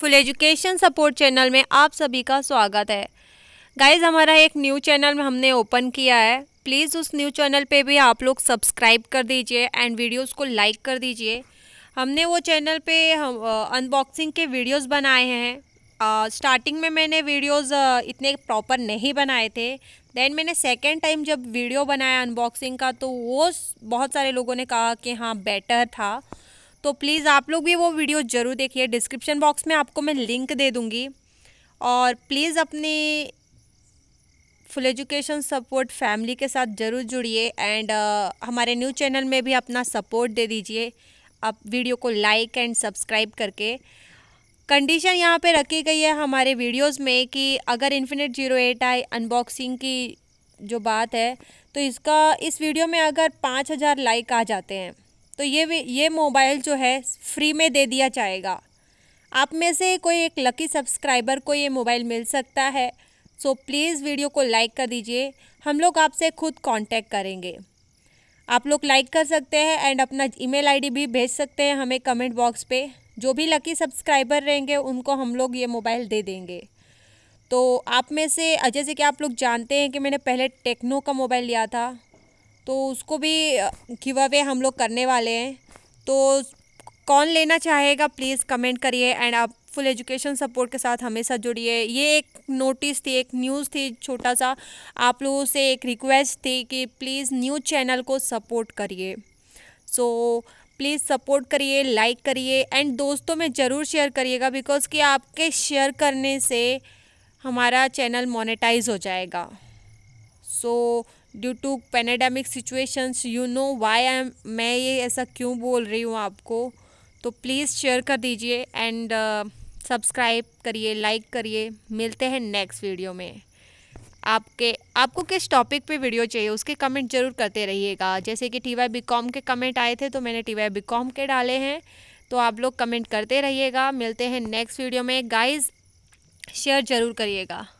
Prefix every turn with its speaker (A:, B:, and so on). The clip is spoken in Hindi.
A: फुल एजुकेशन सपोर्ट चैनल में आप सभी का स्वागत है गाइज हमारा एक न्यू चैनल में हमने ओपन किया है प्लीज़ उस न्यू चैनल पे भी आप लोग सब्सक्राइब कर दीजिए एंड वीडियोस को लाइक कर दीजिए हमने वो चैनल पे हम अनबॉक्सिंग के वीडियोस बनाए हैं स्टार्टिंग में मैंने वीडियोस इतने प्रॉपर नहीं बनाए थे देन मैंने सेकेंड टाइम जब वीडियो बनाया अनबॉक्सिंग का तो वो बहुत सारे लोगों ने कहा कि हाँ बेटर था तो प्लीज़ आप लोग भी वो वीडियो ज़रूर देखिए डिस्क्रिप्शन बॉक्स में आपको मैं लिंक दे दूँगी और प्लीज़ अपने फुल एजुकेशन सपोर्ट फैमिली के साथ ज़रूर जुड़िए एंड uh, हमारे न्यू चैनल में भी अपना सपोर्ट दे दीजिए आप वीडियो को लाइक एंड सब्सक्राइब करके कंडीशन यहाँ पे रखी गई है हमारे वीडियोस में कि अगर Infinix zero eight I unboxing की जो बात है तो इसका इस वीडियो में अगर पाँच हज़ार लाइक आ जाते हैं तो ये ये मोबाइल जो है फ्री में दे दिया जाएगा आप में से कोई एक लकी सब्सक्राइबर को ये मोबाइल मिल सकता है सो प्लीज़ वीडियो को लाइक कर दीजिए हम लोग आपसे खुद कांटेक्ट करेंगे आप लोग लाइक कर सकते हैं एंड अपना ईमेल आईडी भी भेज सकते हैं हमें कमेंट बॉक्स पे जो भी लकी सब्सक्राइबर रहेंगे उनको हम लोग ये मोबाइल दे देंगे तो आप में से जैसे कि आप लोग जानते हैं कि मैंने पहले टेक्नो का मोबाइल लिया था तो उसको भी गिव अवे हम लोग करने वाले हैं तो कौन लेना चाहेगा प्लीज़ कमेंट करिए एंड आप फुल एजुकेशन सपोर्ट के साथ हमेशा जुड़िए ये एक नोटिस थी एक न्यूज़ थी छोटा सा आप लोगों से एक रिक्वेस्ट थी कि प्लीज़ न्यूज़ चैनल को सपोर्ट करिए सो so, प्लीज़ सपोर्ट करिए लाइक करिए एंड दोस्तों में ज़रूर शेयर करिएगा बिकॉज़ कि आपके शेयर करने से हमारा चैनल मोनेटाइज हो जाएगा so so, due to pandemic situations you know why I am मैं ये ऐसा क्यों बोल रही हूँ आपको तो प्लीज़ शेयर कर दीजिए एंड सब्सक्राइब uh, करिए लाइक करिए मिलते हैं नेक्स्ट वीडियो में आपके आपको किस टॉपिक पे वीडियो चाहिए उसके कमेंट जरूर करते रहिएगा जैसे कि टी वाई बी कॉम के कमेंट आए थे तो मैंने टी वाई बी कॉम के डाले हैं तो आप लोग कमेंट करते रहिएगा मिलते हैं नेक्स्ट वीडियो में गाइज़ शेयर ज़रूर करिएगा